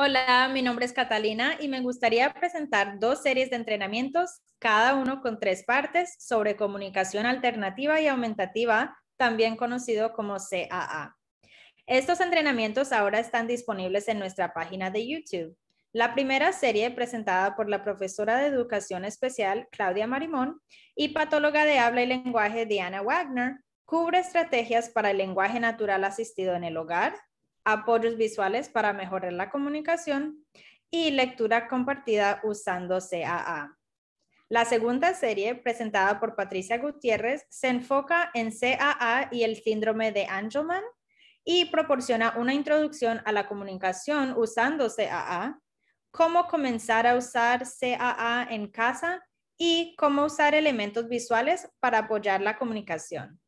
Hola, mi nombre es Catalina y me gustaría presentar dos series de entrenamientos, cada uno con tres partes, sobre comunicación alternativa y aumentativa, también conocido como CAA. Estos entrenamientos ahora están disponibles en nuestra página de YouTube. La primera serie presentada por la profesora de educación especial Claudia Marimón y patóloga de habla y lenguaje Diana Wagner cubre estrategias para el lenguaje natural asistido en el hogar, apoyos visuales para mejorar la comunicación y lectura compartida usando CAA. La segunda serie, presentada por Patricia Gutiérrez, se enfoca en CAA y el síndrome de Angelman y proporciona una introducción a la comunicación usando CAA, cómo comenzar a usar CAA en casa y cómo usar elementos visuales para apoyar la comunicación.